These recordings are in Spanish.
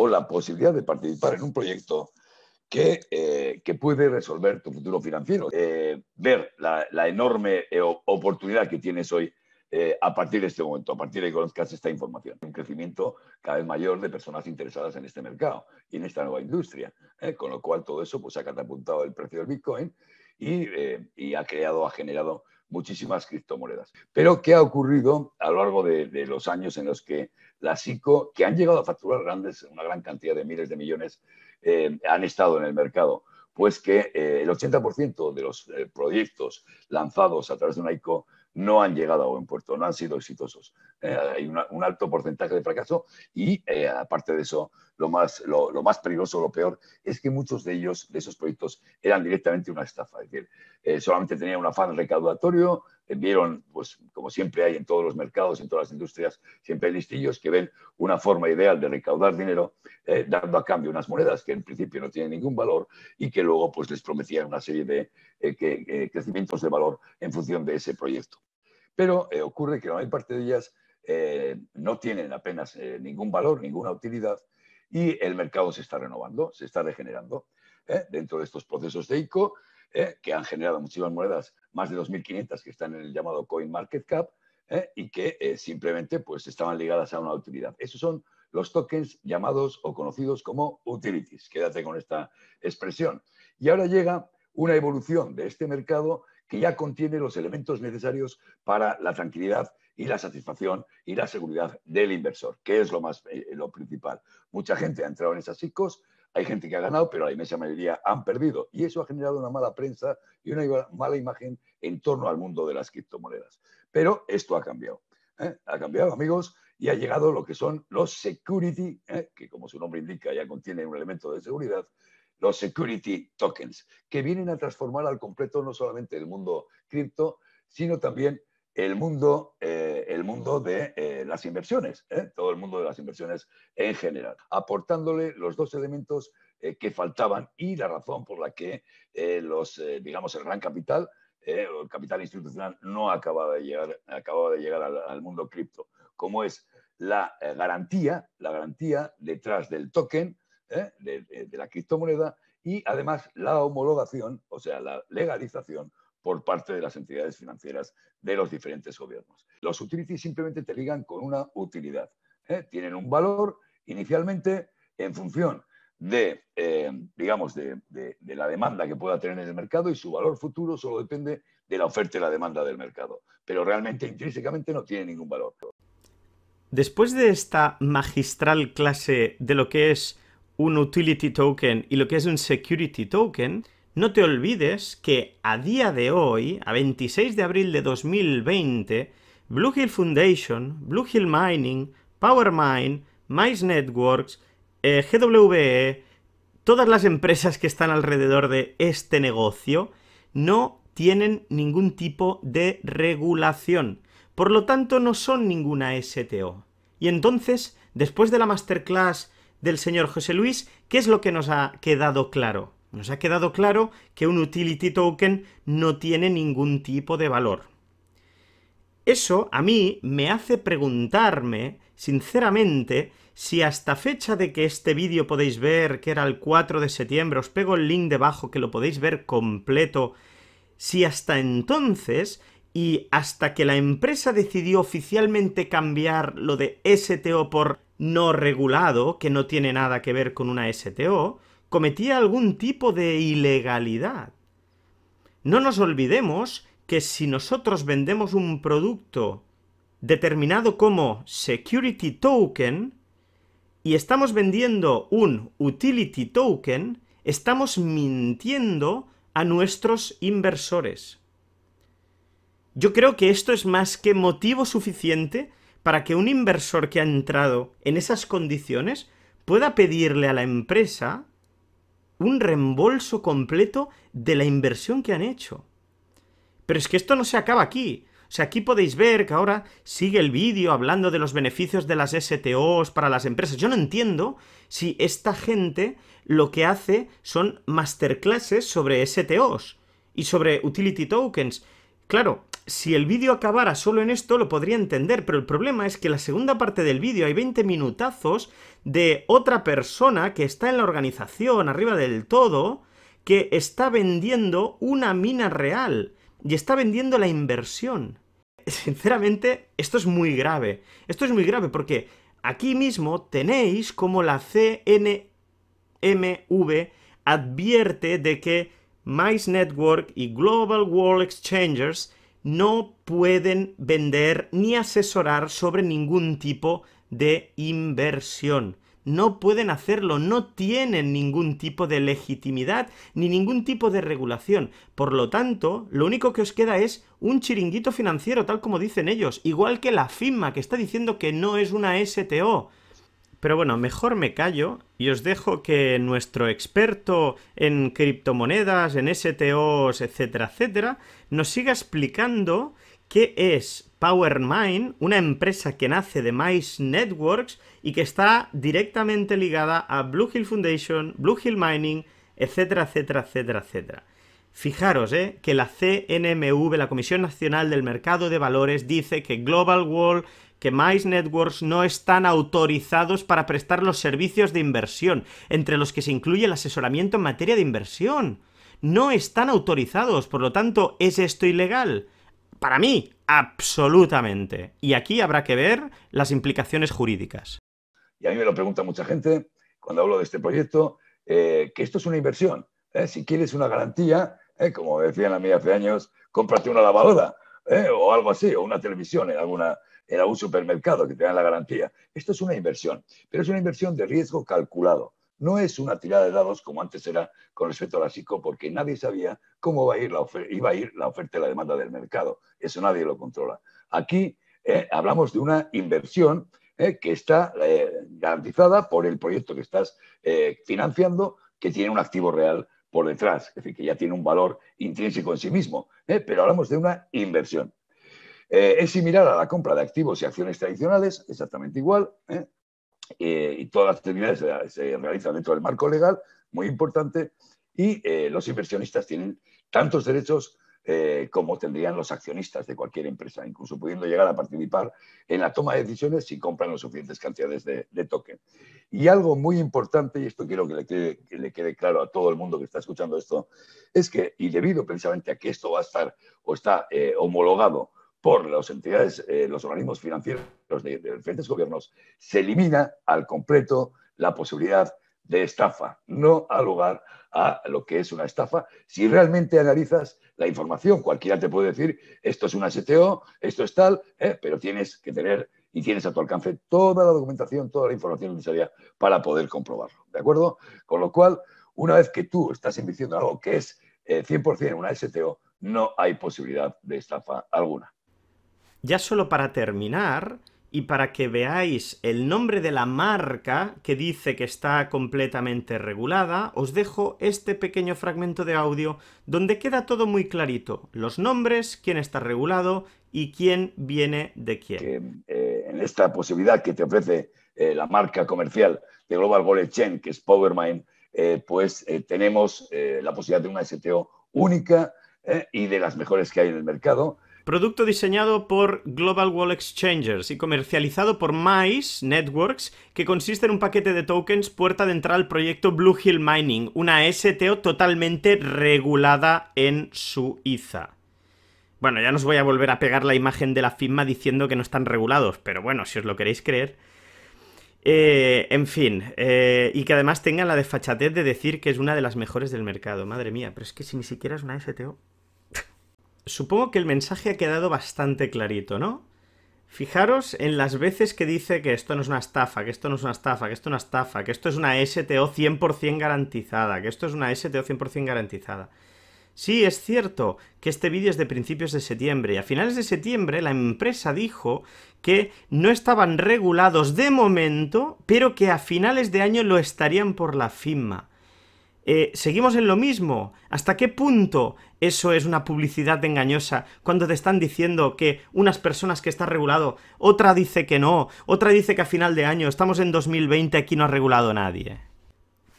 o la posibilidad de participar en un proyecto que, eh, puede resolver tu futuro financiero. Eh, ver la, enorme eh, oportunidad que tienes hoy a partir de este momento, a partir de que conozcas esta información. Un crecimiento cada vez mayor de personas interesadas en este mercado y en esta nueva industria, con lo cual todo eso pues, ha catapultado el precio del Bitcoin y, y ha creado, ha generado muchísimas criptomonedas. Pero ¿qué ha ocurrido a lo largo de, los años en los que las ICO, que han llegado a facturar grandes, una gran cantidad de miles de millones, eh, han estado en el mercado? Pues que eh, el 80% de los eh, proyectos lanzados a través de una ICO no han llegado a buen puerto, no han sido exitosos. Eh, hay un alto porcentaje de fracaso y, eh, aparte de eso, lo más, lo, más peligroso, lo peor, es que muchos de ellos, de esos proyectos, eran directamente una estafa. Es decir, eh, solamente tenían un afán recaudatorio, vieron, pues como siempre hay en todos los mercados, en todas las industrias, siempre hay listillos que ven una forma ideal de recaudar dinero, eh, dando a cambio unas monedas que en principio no tienen ningún valor y que luego pues, les prometían una serie de eh, que, eh, crecimientos de valor en función de ese proyecto. Pero ocurre que la mayor parte de ellas no tienen apenas ningún valor, ninguna utilidad y el mercado se está renovando, se está regenerando. Dentro de estos procesos de ICO ¿eh? que han generado muchísimas monedas, más de 2.500 que están en el llamado Coin Market Cap ¿eh? y que eh, simplemente pues, estaban ligadas a una utilidad. Esos son los tokens llamados o conocidos como utilities. Quédate con esta expresión. Y ahora llega una evolución de este mercado que ya contiene los elementos necesarios para la tranquilidad y la satisfacción y la seguridad del inversor, que es lo, más, lo principal. Mucha gente ha entrado en esas ICOs, hay gente que ha ganado, pero la inmensa mayoría han perdido. Y eso ha generado una mala prensa y una mala imagen en torno al mundo de las criptomonedas. Pero esto ha cambiado. ¿eh? Ha cambiado, amigos, y ha llegado lo que son los security, ¿eh? que como su nombre indica ya contiene un elemento de seguridad, los security tokens, que vienen a transformar al completo no solamente el mundo cripto, sino también eh, el mundo, de eh, las inversiones, ¿eh? todo el mundo de las inversiones en general, aportándole los dos elementos que faltaban y la razón por la que los, digamos, el gran capital, el capital institucional no acababa de llegar, de llegar al, mundo cripto, como es la garantía, la garantía detrás del token, de la criptomoneda y además la homologación, o sea, la legalización por parte de las entidades financieras de los diferentes gobiernos. Los utilities simplemente te ligan con una utilidad. ¿eh? Tienen un valor inicialmente en función de, eh, digamos, de, de, la demanda que pueda tener en el mercado y su valor futuro solo depende de la oferta y la demanda del mercado. Pero realmente intrínsecamente no tiene ningún valor. Después de esta magistral clase de lo que es un utility token y lo que es un security token, no te olvides que a día de hoy, a 26 de abril de 2020, Blue Hill Foundation, Blue Hill Mining, PowerMine, Mice Networks, eh, GWE, todas las empresas que están alrededor de este negocio, no tienen ningún tipo de regulación. Por lo tanto, no son ninguna STO. Y entonces, después de la masterclass del señor José Luis, ¿qué es lo que nos ha quedado claro? Nos ha quedado claro que un utility token no tiene ningún tipo de valor. Eso a mí me hace preguntarme, sinceramente, si hasta fecha de que este vídeo podéis ver, que era el 4 de septiembre, os pego el link debajo que lo podéis ver completo, si hasta entonces y hasta que la empresa decidió oficialmente cambiar lo de STO por no regulado, que no tiene nada que ver con una STO, cometía algún tipo de ilegalidad. No nos olvidemos que si nosotros vendemos un producto determinado como security token y estamos vendiendo un utility token, estamos mintiendo a nuestros inversores. Yo creo que esto es más que motivo suficiente para que un inversor que ha entrado en esas condiciones pueda pedirle a la empresa un reembolso completo de la inversión que han hecho. Pero es que esto no se acaba aquí. O sea, aquí podéis ver que ahora sigue el vídeo hablando de los beneficios de las STOs para las empresas. Yo no entiendo si esta gente lo que hace son masterclasses sobre STOs y sobre utility tokens. Claro, si el vídeo acabara solo en esto, lo podría entender, pero el problema es que la segunda parte del vídeo hay 20 minutazos de otra persona que está en la organización, arriba del todo, que está vendiendo una mina real y está vendiendo la inversión. Sinceramente, esto es muy grave. Esto es muy grave porque aquí mismo tenéis como la CNMV advierte de que Mice Network y Global World Exchangers no pueden vender ni asesorar sobre ningún tipo de inversión. No pueden hacerlo, no tienen ningún tipo de legitimidad ni ningún tipo de regulación. Por lo tanto, lo único que os queda es un chiringuito financiero, tal como dicen ellos, igual que la FIMA, que está diciendo que no es una STO. Pero bueno, mejor me callo y os dejo que nuestro experto en criptomonedas, en STOs, etcétera, etcétera, nos siga explicando qué es PowerMine, una empresa que nace de Mice Networks y que está directamente ligada a Blue Hill Foundation, Blue Hill Mining, etcétera, etcétera, etcétera, etcétera. Fijaros, ¿eh? que la CNMV, la Comisión Nacional del Mercado de Valores, dice que Global Wall, que Mice Networks no están autorizados para prestar los servicios de inversión, entre los que se incluye el asesoramiento en materia de inversión. No están autorizados, por lo tanto, ¿es esto ilegal? Para mí, absolutamente. Y aquí habrá que ver las implicaciones jurídicas. Y a mí me lo pregunta mucha gente cuando hablo de este proyecto, eh, que esto es una inversión. Eh, si quieres una garantía, eh, como decían a mí hace años, cómprate una lavadora eh, o algo así, o una televisión en, alguna, algún supermercado que te la garantía. Esto es una inversión, pero es una inversión de riesgo calculado. No es una tirada de dados como antes era con respecto a la psico, porque nadie sabía cómo va a ir la iba a ir la oferta y la demanda del mercado. Eso nadie lo controla. Aquí hablamos de una inversión que está garantizada por el proyecto que estás financiando, que tiene un activo real por detrás, es decir, que ya tiene un valor intrínseco en sí mismo, ¿eh? pero hablamos de una inversión. Eh, es similar a la compra de activos y acciones tradicionales, exactamente igual, ¿eh? y todas las actividades se, realizan dentro del marco legal, muy importante, y los inversionistas tienen tantos derechos eh, como tendrían los accionistas de cualquier empresa, incluso pudiendo llegar a participar en la toma de decisiones si compran las suficientes cantidades de, token. Y algo muy importante, y esto quiero que le, quede, claro a todo el mundo que está escuchando esto, es que, y debido precisamente a que esto va a estar o está eh, homologado por las entidades, eh, los organismos financieros de, de diferentes gobiernos, se elimina al completo la posibilidad de estafa, no al lugar a lo que es una estafa. Si realmente analizas la información, cualquiera te puede decir, esto es una STO, esto es tal, ¿eh? pero tienes que tener y tienes a tu alcance toda la documentación, toda la información necesaria para poder comprobarlo. ¿De acuerdo? Con lo cual, una vez que tú estás invirtiendo algo que es 100% eh, una STO, no hay posibilidad de estafa alguna. Ya solo para terminar, y para que veáis el nombre de la marca que dice que está completamente regulada, os dejo este pequeño fragmento de audio donde queda todo muy clarito, los nombres, quién está regulado y quién viene de quién. Eh, en esta posibilidad que te ofrece eh, la marca comercial de Global Gold Chain, que es Powermine, eh, pues tenemos la posibilidad de una STO única y de las mejores que hay en el mercado Producto diseñado por Global Wall Exchangers y comercializado por MICE Networks, que consiste en un paquete de tokens puerta de entrada al proyecto Blue Hill Mining, una STO totalmente regulada en Suiza. Bueno, ya no os voy a volver a pegar la imagen de la firma diciendo que no están regulados, pero bueno, si os lo queréis creer. Eh, en fin, eh, y que además tengan la desfachatez de decir que es una de las mejores del mercado. Madre mía, pero es que si ni siquiera es una STO supongo que el mensaje ha quedado bastante clarito, ¿no? Fijaros en las veces que dice que esto no es una estafa, que esto no es una estafa, que esto es una estafa, que esto es una STO 100% garantizada, que esto es una STO 100% garantizada. Sí, es cierto que este vídeo es de principios de septiembre y a finales de septiembre la empresa dijo que no estaban regulados de momento, pero que a finales de año lo estarían por la FIMA. Eh, seguimos en lo mismo. ¿Hasta qué punto eso es una publicidad engañosa cuando te están diciendo que unas personas que está regulado, otra dice que no, otra dice que a final de año, estamos en 2020, aquí no ha regulado nadie?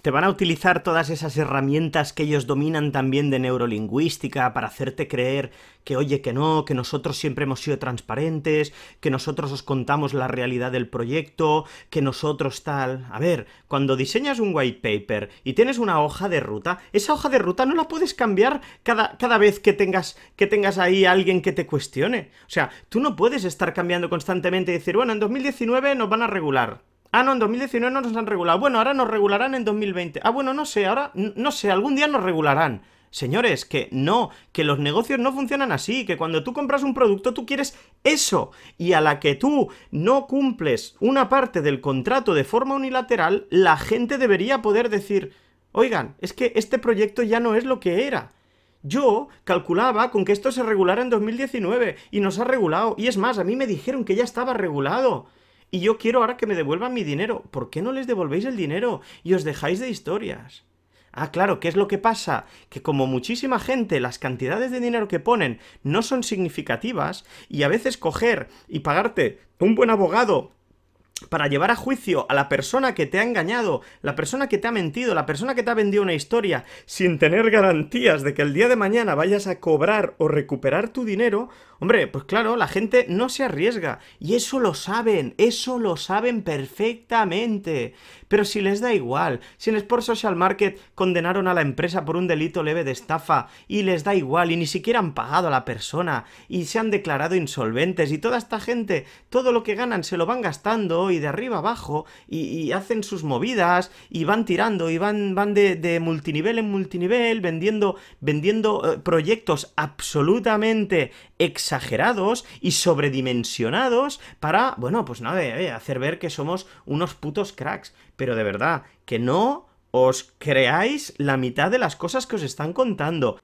Te van a utilizar todas esas herramientas que ellos dominan también de neurolingüística para hacerte creer que oye que no, que nosotros siempre hemos sido transparentes, que nosotros os contamos la realidad del proyecto, que nosotros tal. A ver, cuando diseñas un white paper y tienes una hoja de ruta, esa hoja de ruta no la puedes cambiar cada, vez que tengas, que tengas ahí alguien que te cuestione. O sea, tú no puedes estar cambiando constantemente y decir, bueno, en 2019 nos van a regular. Ah, no, en 2019 no nos han regulado. Bueno, ahora nos regularán en 2020. Ah, bueno, no sé, ahora, no sé, algún día nos regularán. Señores, que no, que los negocios no funcionan así, que cuando tú compras un producto tú quieres eso, y a la que tú no cumples una parte del contrato de forma unilateral, la gente debería poder decir, oigan, es que este proyecto ya no es lo que era. Yo calculaba con que esto se regulara en 2019, y nos ha regulado, y es más, a mí me dijeron que ya estaba regulado. Y yo quiero ahora que me devuelvan mi dinero. ¿Por qué no les devolvéis el dinero? Y os dejáis de historias. Ah, claro, ¿qué es lo que pasa? Que como muchísima gente, las cantidades de dinero que ponen no son significativas, y a veces coger y pagarte un buen abogado para llevar a juicio a la persona que te ha engañado, la persona que te ha mentido, la persona que te ha vendido una historia, sin tener garantías de que el día de mañana vayas a cobrar o recuperar tu dinero, Hombre, pues claro, la gente no se arriesga. Y eso lo saben, eso lo saben perfectamente. Pero si les da igual, si en Sport Social Market condenaron a la empresa por un delito leve de estafa y les da igual y ni siquiera han pagado a la persona y se han declarado insolventes y toda esta gente, todo lo que ganan se lo van gastando y de arriba abajo y, hacen sus movidas y van tirando y van, van de, multinivel en multinivel vendiendo, vendiendo eh, proyectos absolutamente exagerados exagerados y sobredimensionados para, bueno, pues nada, eh, eh, hacer ver que somos unos putos cracks. Pero de verdad, que no os creáis la mitad de las cosas que os están contando.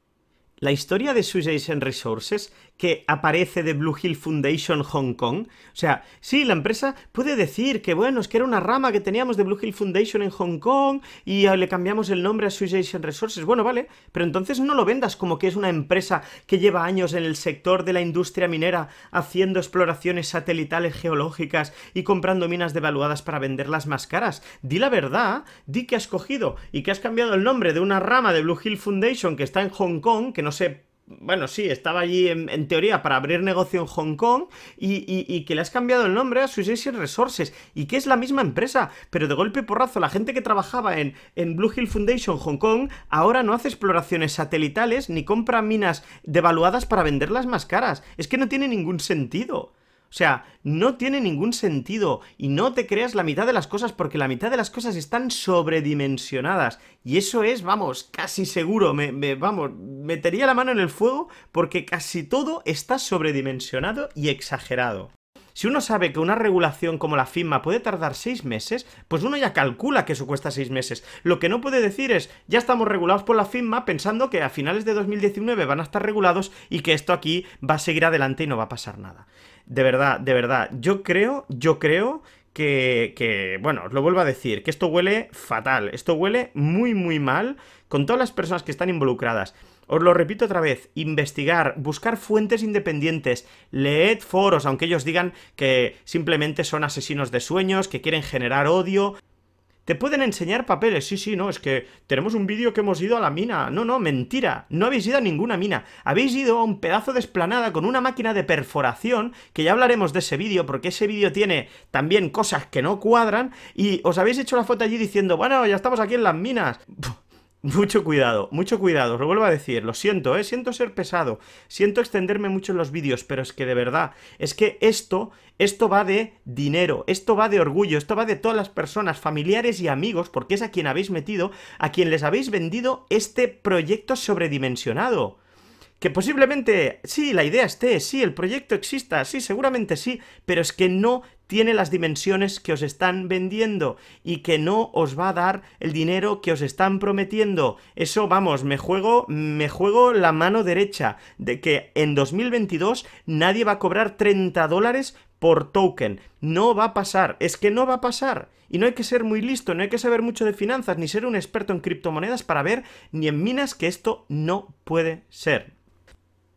La historia de Jason Resources que aparece de Blue Hill Foundation Hong Kong. O sea, sí, la empresa puede decir que, bueno, es que era una rama que teníamos de Blue Hill Foundation en Hong Kong y le cambiamos el nombre a Suisation Resources. Bueno, vale, pero entonces no lo vendas como que es una empresa que lleva años en el sector de la industria minera haciendo exploraciones satelitales geológicas y comprando minas devaluadas para venderlas más caras. Di la verdad, di que has cogido y que has cambiado el nombre de una rama de Blue Hill Foundation que está en Hong Kong, que no sé bueno, sí, estaba allí en, teoría para abrir negocio en Hong Kong y, y, que le has cambiado el nombre a Sushi Resources y que es la misma empresa, pero de golpe porrazo la gente que trabajaba en Blue Hill Foundation Hong Kong ahora no hace exploraciones satelitales ni compra minas devaluadas para venderlas más caras. Es que no tiene ningún sentido. O sea, no tiene ningún sentido y no te creas la mitad de las cosas porque la mitad de las cosas están sobredimensionadas. Y eso es, vamos, casi seguro. Me, vamos, metería la mano en el fuego porque casi todo está sobredimensionado y exagerado. Si uno sabe que una regulación como la FIMA puede tardar seis meses, pues uno ya calcula que eso cuesta seis meses. Lo que no puede decir es, ya estamos regulados por la FIMA pensando que a finales de 2019 van a estar regulados y que esto aquí va a seguir adelante y no va a pasar nada de verdad, de verdad, yo creo, yo creo que, que, bueno, os lo vuelvo a decir, que esto huele fatal, esto huele muy, muy mal con todas las personas que están involucradas. Os lo repito otra vez, investigar, buscar fuentes independientes, leed foros, aunque ellos digan que simplemente son asesinos de sueños, que quieren generar odio. Te pueden enseñar papeles. Sí, sí, no, es que tenemos un vídeo que hemos ido a la mina. No, no, mentira. No habéis ido a ninguna mina. Habéis ido a un pedazo de esplanada con una máquina de perforación, que ya hablaremos de ese vídeo, porque ese vídeo tiene también cosas que no cuadran, y os habéis hecho la foto allí diciendo, bueno, ya estamos aquí en las minas. Mucho cuidado, mucho cuidado, lo vuelvo a decir, lo siento, ¿eh? siento ser pesado, siento extenderme mucho en los vídeos, pero es que de verdad, es que esto, esto va de dinero, esto va de orgullo, esto va de todas las personas, familiares y amigos, porque es a quien habéis metido, a quien les habéis vendido este proyecto sobredimensionado. Que posiblemente, sí, la idea esté, sí, el proyecto exista, sí, seguramente sí, pero es que no tiene las dimensiones que os están vendiendo y que no os va a dar el dinero que os están prometiendo. Eso, vamos, me juego, me juego la mano derecha de que en 2022 nadie va a cobrar 30 dólares por token. No va a pasar, es que no va a pasar. Y no hay que ser muy listo, no hay que saber mucho de finanzas, ni ser un experto en criptomonedas para ver, ni en minas, que esto no puede ser.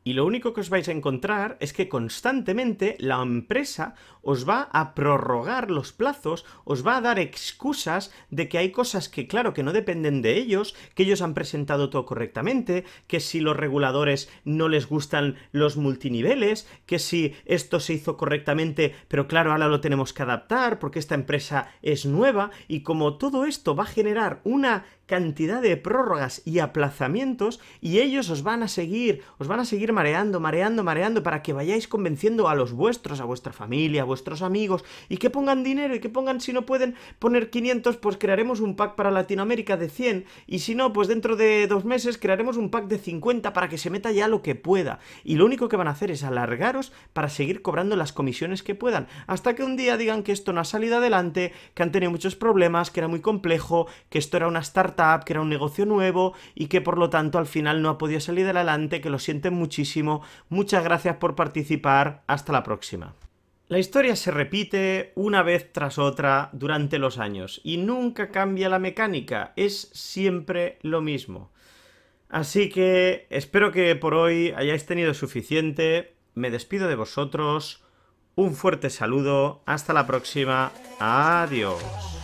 Y lo único que os vais a encontrar es que constantemente la empresa os va a prorrogar los plazos, os va a dar excusas de que hay cosas que, claro, que no dependen de ellos, que ellos han presentado todo correctamente, que si los reguladores no les gustan los multiniveles, que si esto se hizo correctamente, pero claro, ahora lo tenemos que adaptar porque esta empresa es nueva y como todo esto va a generar una cantidad de prórrogas y aplazamientos y ellos os van a seguir, os van a seguir mareando, mareando, mareando para que vayáis convenciendo a los vuestros, a vuestra familia, vuestros amigos y que pongan dinero y que pongan, si no pueden poner 500, pues crearemos un pack para Latinoamérica de 100 y si no, pues dentro de dos meses crearemos un pack de 50 para que se meta ya lo que pueda. Y lo único que van a hacer es alargaros para seguir cobrando las comisiones que puedan, hasta que un día digan que esto no ha salido adelante, que han tenido muchos problemas, que era muy complejo, que esto era una startup, que era un negocio nuevo y que por lo tanto al final no ha podido salir adelante, que lo sienten muchísimo. Muchas gracias por participar. Hasta la próxima. La historia se repite una vez tras otra durante los años y nunca cambia la mecánica, es siempre lo mismo. Así que espero que por hoy hayáis tenido suficiente, me despido de vosotros, un fuerte saludo, hasta la próxima, adiós.